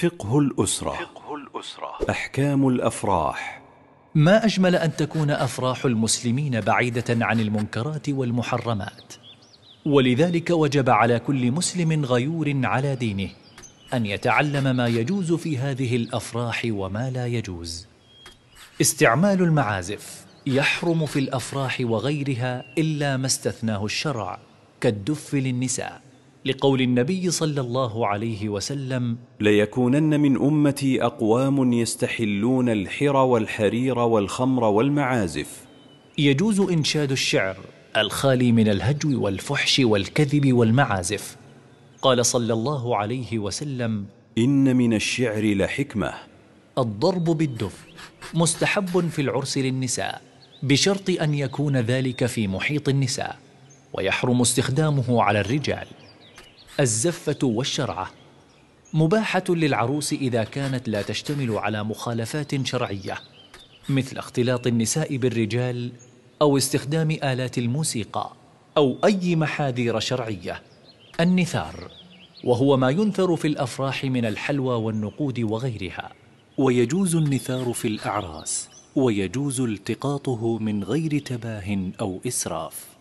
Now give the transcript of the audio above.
فقه الأسرة فقه الأسرة أحكام الأفراح ما أجمل أن تكون أفراح المسلمين بعيدة عن المنكرات والمحرمات ولذلك وجب على كل مسلم غيور على دينه أن يتعلم ما يجوز في هذه الأفراح وما لا يجوز استعمال المعازف يحرم في الأفراح وغيرها إلا ما استثناه الشرع كالدف للنساء لقول النبي صلى الله عليه وسلم ليكونن من امتي اقوام يستحلون الحر والحرير والخمر والمعازف يجوز انشاد الشعر الخالي من الهجو والفحش والكذب والمعازف قال صلى الله عليه وسلم ان من الشعر لحكمه الضرب بالدف مستحب في العرس للنساء بشرط ان يكون ذلك في محيط النساء ويحرم استخدامه على الرجال الزفة والشرعة مباحة للعروس إذا كانت لا تشتمل على مخالفات شرعية مثل اختلاط النساء بالرجال أو استخدام آلات الموسيقى أو أي محاذير شرعية النثار وهو ما ينثر في الأفراح من الحلوى والنقود وغيرها ويجوز النثار في الأعراس ويجوز التقاطه من غير تباه أو إسراف